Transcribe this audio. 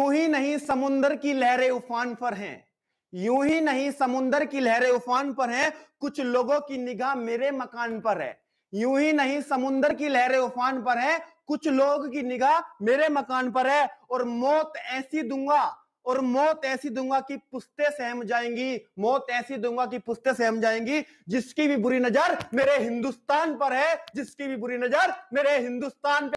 तो ही नहीं समुन्दर की लहरें उफान पर हैं यूं ही नहीं समुन्दर की लहरें उफान पर हैं कुछ लोगों की निगाह मेरे मकान पर है यूं ही नहीं समुन्दर की लहरें उफान पर है कुछ लोग की निगाह मेरे मकान पर है और मौत ऐसी दूंगा और मौत ऐसी दूंगा कि पुस्ते सहम जाएंगी मौत ऐसी दूंगा कि पुस्ते सहम जाएंगी जिसकी भी बुरी नजर मेरे हिंदुस्तान पर है जिसकी भी बुरी नजर मेरे हिंदुस्तान पे